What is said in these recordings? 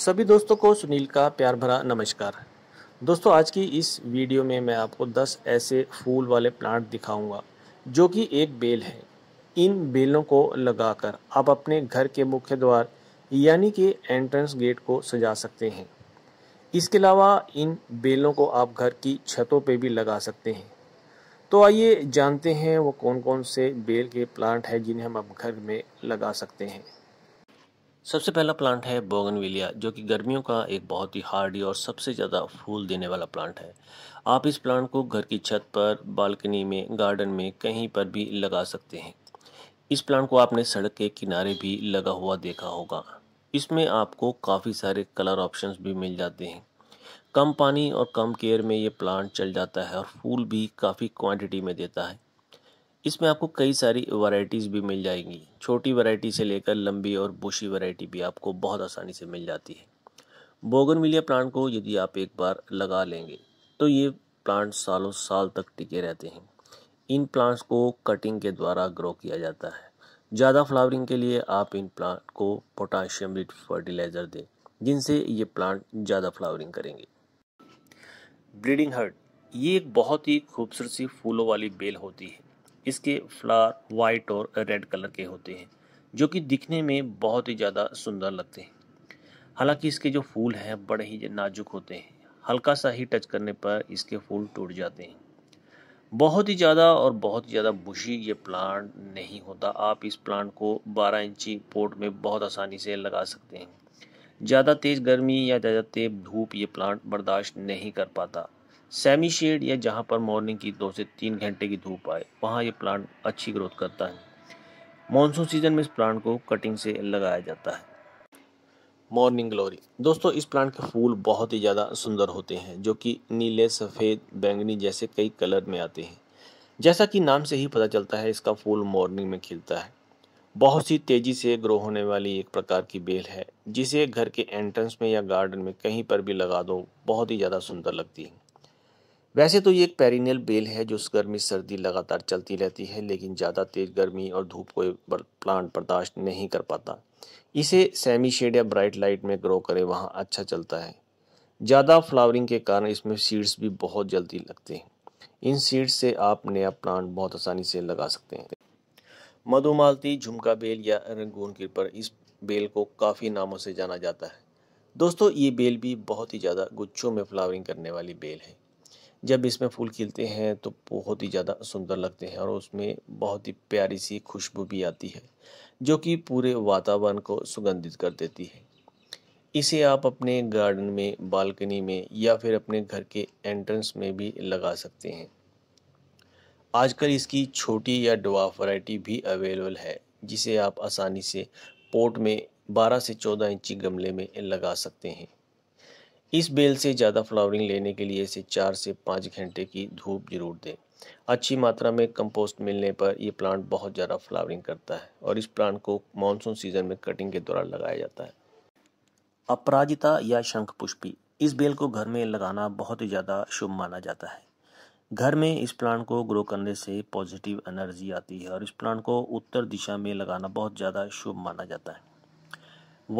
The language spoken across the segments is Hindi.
सभी दोस्तों को सुनील का प्यार भरा नमस्कार दोस्तों आज की इस वीडियो में मैं आपको 10 ऐसे फूल वाले प्लांट दिखाऊंगा जो कि एक बेल है इन बेलों को लगाकर आप अपने घर के मुख्य द्वार यानी कि एंट्रेंस गेट को सजा सकते हैं इसके अलावा इन बेलों को आप घर की छतों पे भी लगा सकते हैं तो आइए जानते हैं वो कौन कौन से बेल के प्लांट हैं जिन्हें हम अब घर में लगा सकते हैं सबसे पहला प्लांट है बोगनविलिया जो कि गर्मियों का एक बहुत ही हार्डी और सबसे ज़्यादा फूल देने वाला प्लांट है आप इस प्लांट को घर की छत पर बालकनी में गार्डन में कहीं पर भी लगा सकते हैं इस प्लांट को आपने सड़क के किनारे भी लगा हुआ देखा होगा इसमें आपको काफ़ी सारे कलर ऑप्शंस भी मिल जाते हैं कम पानी और कम केयर में ये प्लांट चल जाता है और फूल भी काफ़ी क्वांटिटी में देता है इसमें आपको कई सारी वैरायटीज़ भी मिल जाएंगी छोटी वैरायटी से लेकर लंबी और बुशी वैरायटी भी आपको बहुत आसानी से मिल जाती है बोगनविलिया प्लांट को यदि आप एक बार लगा लेंगे तो ये प्लांट सालों साल तक टिके रहते हैं इन प्लांट्स को कटिंग के द्वारा ग्रो किया जाता है ज़्यादा फ्लावरिंग के लिए आप इन प्लांट को पोटाशियम रिच फर्टिलाइज़र दें जिनसे ये प्लांट ज़्यादा फ्लावरिंग करेंगे ब्रीडिंग हर्ड ये एक बहुत ही खूबसूरत सी फूलों वाली बेल होती है इसके फ्लावर वाइट और रेड कलर के होते हैं जो कि दिखने में बहुत ही ज़्यादा सुंदर लगते हैं हालांकि इसके जो फूल हैं बड़े ही नाजुक होते हैं हल्का सा ही टच करने पर इसके फूल टूट जाते हैं बहुत ही ज़्यादा और बहुत ही ज़्यादा बुशी ये प्लांट नहीं होता आप इस प्लांट को 12 इंची पोर्ट में बहुत आसानी से लगा सकते हैं ज़्यादा तेज़ गर्मी या ज़्यादा तेज धूप ये प्लांट बर्दाश्त नहीं कर पाता सेमी शेड या जहाँ पर मॉर्निंग की दो से तीन घंटे की धूप आए वहाँ ये प्लांट अच्छी ग्रोथ करता है मानसून सीजन में इस प्लांट को कटिंग से लगाया जाता है मॉर्निंग ग्लोरी दोस्तों इस प्लांट के फूल बहुत ही ज़्यादा सुंदर होते हैं जो कि नीले सफ़ेद बैंगनी जैसे कई कलर में आते हैं जैसा कि नाम से ही पता चलता है इसका फूल मॉर्निंग में खिलता है बहुत सी तेज़ी से ग्रो होने वाली एक प्रकार की बेल है जिसे घर के एंट्रेंस में या गार्डन में कहीं पर भी लगा दो बहुत ही ज़्यादा सुंदर लगती है वैसे तो ये एक पेरिनियल बेल है जो गर्मी सर्दी लगातार चलती रहती है लेकिन ज़्यादा तेज़ गर्मी और धूप को प्लांट बर्दाश्त नहीं कर पाता इसे सेमी शेड या ब्राइट लाइट में ग्रो करें वहाँ अच्छा चलता है ज़्यादा फ्लावरिंग के कारण इसमें सीड्स भी बहुत जल्दी लगते हैं इन सीड्स से आप नया प्लांट बहुत आसानी से लगा सकते हैं मधुमालती झुमका बेल या रंगून पर इस बेल को काफ़ी नामों से जाना जाता है दोस्तों ये बेल भी बहुत ही ज़्यादा गुच्छों में फ्लावरिंग करने वाली बेल है जब इसमें फूल खिलते हैं तो बहुत ही ज़्यादा सुंदर लगते हैं और उसमें बहुत ही प्यारी सी खुशबू भी आती है जो कि पूरे वातावरण को सुगंधित कर देती है इसे आप अपने गार्डन में बालकनी में या फिर अपने घर के एंट्रेंस में भी लगा सकते हैं आजकल इसकी छोटी या डवाफ वैरायटी भी अवेलेबल है जिसे आप आसानी से पोट में 12 से 14 इंची गमले में लगा सकते हैं इस बेल से ज़्यादा फ्लावरिंग लेने के लिए इसे चार से पाँच घंटे की धूप जरूर दें अच्छी मात्रा में कंपोस्ट मिलने पर यह प्लांट बहुत ज़्यादा फ्लावरिंग करता है और इस प्लांट को मानसून सीजन में कटिंग के दौरान लगाया जाता है अपराजिता या शंख पुष्पी इस बेल को घर में लगाना बहुत ही ज़्यादा शुभ माना जाता है घर में इस प्लांट को ग्रो करने से पॉजिटिव एनर्जी आती है और इस प्लांट को उत्तर दिशा में लगाना बहुत ज़्यादा शुभ माना जाता है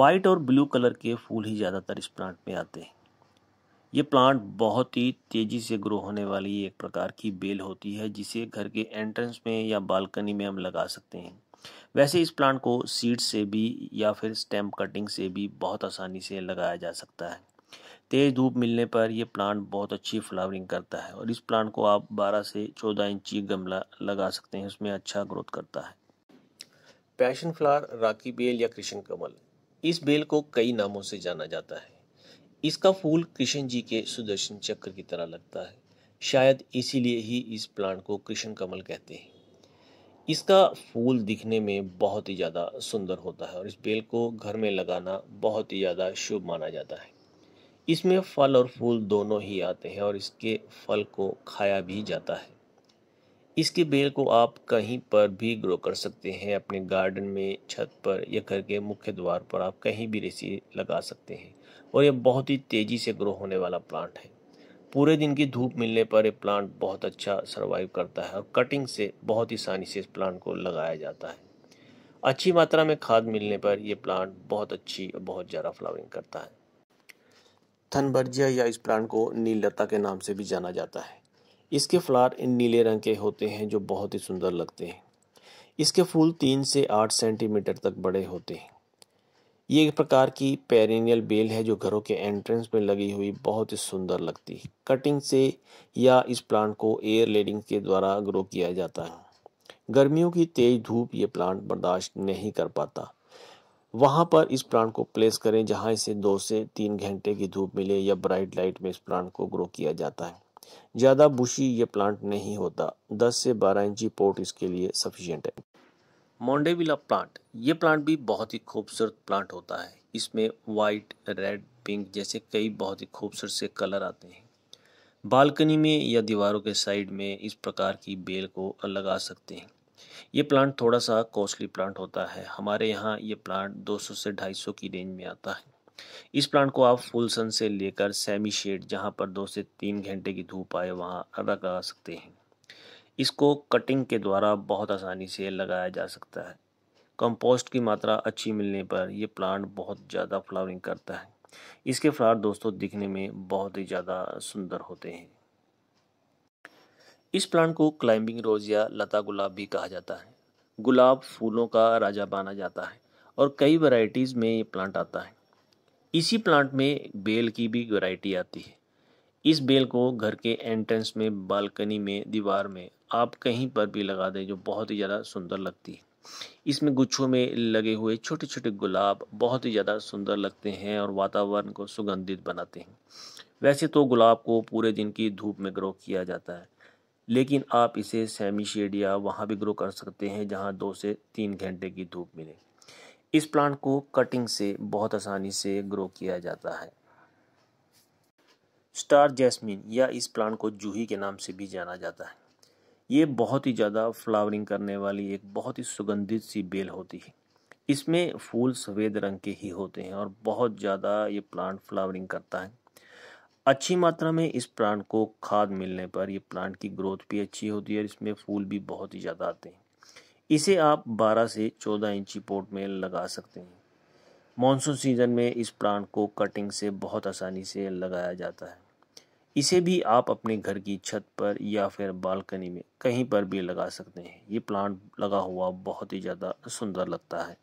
वाइट और ब्लू कलर के फूल ही ज़्यादातर इस प्लांट में आते हैं ये प्लांट बहुत ही तेज़ी से ग्रो होने वाली एक प्रकार की बेल होती है जिसे घर के एंट्रेंस में या बालकनी में हम लगा सकते हैं वैसे इस प्लांट को सीड से भी या फिर स्टेम्प कटिंग से भी बहुत आसानी से लगाया जा सकता है तेज़ धूप मिलने पर यह प्लांट बहुत अच्छी फ्लावरिंग करता है और इस प्लांट को आप 12 से 14 इंची गमला लगा सकते हैं उसमें अच्छा ग्रोथ करता है पैशन फ्लावर राखी बेल या कृष्ण कमल इस बेल को कई नामों से जाना जाता है इसका फूल कृष्ण जी के सुदर्शन चक्र की तरह लगता है शायद इसीलिए ही इस प्लांट को कृष्ण कमल कहते हैं इसका फूल दिखने में बहुत ही ज़्यादा सुंदर होता है और इस बेल को घर में लगाना बहुत ही ज़्यादा शुभ माना जाता है इसमें फल और फूल दोनों ही आते हैं और इसके फल को खाया भी जाता है इसकी बेल को आप कहीं पर भी ग्रो कर सकते हैं अपने गार्डन में छत पर या घर के मुख्य द्वार पर आप कहीं भी रेसी लगा सकते हैं और यह बहुत ही तेज़ी से ग्रो होने वाला प्लांट है पूरे दिन की धूप मिलने पर यह प्लांट बहुत अच्छा सर्वाइव करता है और कटिंग से बहुत ही आसानी से इस प्लांट को लगाया जाता है अच्छी मात्रा में खाद मिलने पर यह प्लांट बहुत अच्छी और बहुत ज़्यादा फ्लावरिंग करता है थनबर्जिया या इस प्लांट को नीलता के नाम से भी जाना जाता है इसके फ्लावर इन नीले रंग के होते हैं जो बहुत ही सुंदर लगते हैं इसके फूल तीन से आठ सेंटीमीटर तक बड़े होते हैं ये एक प्रकार की पेरिनियल बेल है जो घरों के एंट्रेंस में लगी हुई बहुत ही सुंदर लगती है कटिंग से या इस प्लांट को एयर लेडिंग के द्वारा ग्रो किया जाता है गर्मियों की तेज धूप ये प्लांट बर्दाश्त नहीं कर पाता वहाँ पर इस प्लांट को प्लेस करें जहाँ इसे दो से तीन घंटे की धूप मिले या ब्राइट लाइट में इस प्लांट को ग्रो किया जाता है ज़्यादा बुशी ये प्लांट नहीं होता 10 से 12 इंची पोर्ट इसके लिए सफिशियंट है मोंडेविला प्लांट ये प्लांट भी बहुत ही खूबसूरत प्लांट होता है इसमें वाइट रेड पिंक जैसे कई बहुत ही खूबसूरत से कलर आते हैं बालकनी में या दीवारों के साइड में इस प्रकार की बेल को लगा सकते हैं ये प्लांट थोड़ा सा कॉस्टली प्लांट होता है हमारे यहाँ ये प्लांट 200 से 250 की रेंज में आता है इस प्लांट को आप फुल सन से लेकर सेमी शेड जहाँ पर दो से तीन घंटे की धूप आए वहाँ लगा सकते हैं इसको कटिंग के द्वारा बहुत आसानी से लगाया जा सकता है कंपोस्ट की मात्रा अच्छी मिलने पर यह प्लांट बहुत ज़्यादा फ्लावरिंग करता है इसके फ्लावर दोस्तों दिखने में बहुत ही ज़्यादा सुंदर होते हैं इस प्लांट को क्लाइंबिंग रोज या लता गुलाब भी कहा जाता है गुलाब फूलों का राजा माना जाता है और कई वैरायटीज़ में ये प्लांट आता है इसी प्लांट में बेल की भी वैरायटी आती है इस बेल को घर के एंट्रेंस में बालकनी में दीवार में आप कहीं पर भी लगा दें जो बहुत ही ज़्यादा सुंदर लगती है इसमें गुच्छों में लगे हुए छोटे छोटे गुलाब बहुत ही ज़्यादा सुंदर लगते हैं और वातावरण को सुगंधित बनाते हैं वैसे तो गुलाब को पूरे दिन की धूप में ग्रो किया जाता है लेकिन आप इसे सेमी शेड या वहाँ भी ग्रो कर सकते हैं जहाँ दो से तीन घंटे की धूप मिले इस प्लांट को कटिंग से बहुत आसानी से ग्रो किया जाता है स्टार जैस्मिन या इस प्लांट को जूही के नाम से भी जाना जाता है ये बहुत ही ज़्यादा फ्लावरिंग करने वाली एक बहुत ही सुगंधित सी बेल होती है इसमें फूल सफ़ेद रंग के ही होते हैं और बहुत ज़्यादा ये प्लांट फ्लावरिंग करता है अच्छी मात्रा में इस प्लांट को खाद मिलने पर यह प्लांट की ग्रोथ भी अच्छी होती है और इसमें फूल भी बहुत ही ज़्यादा आते हैं इसे आप 12 से 14 इंची पोर्ट में लगा सकते हैं मानसून सीज़न में इस प्लांट को कटिंग से बहुत आसानी से लगाया जाता है इसे भी आप अपने घर की छत पर या फिर बालकनी में कहीं पर भी लगा सकते हैं ये प्लांट लगा हुआ बहुत ही ज़्यादा सुंदर लगता है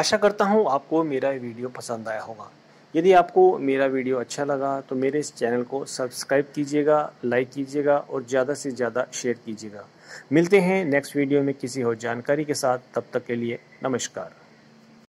आशा करता हूँ आपको मेरा वीडियो पसंद आया होगा यदि आपको मेरा वीडियो अच्छा लगा तो मेरे इस चैनल को सब्सक्राइब कीजिएगा लाइक कीजिएगा और ज़्यादा से ज़्यादा शेयर कीजिएगा मिलते हैं नेक्स्ट वीडियो में किसी और जानकारी के साथ तब तक के लिए नमस्कार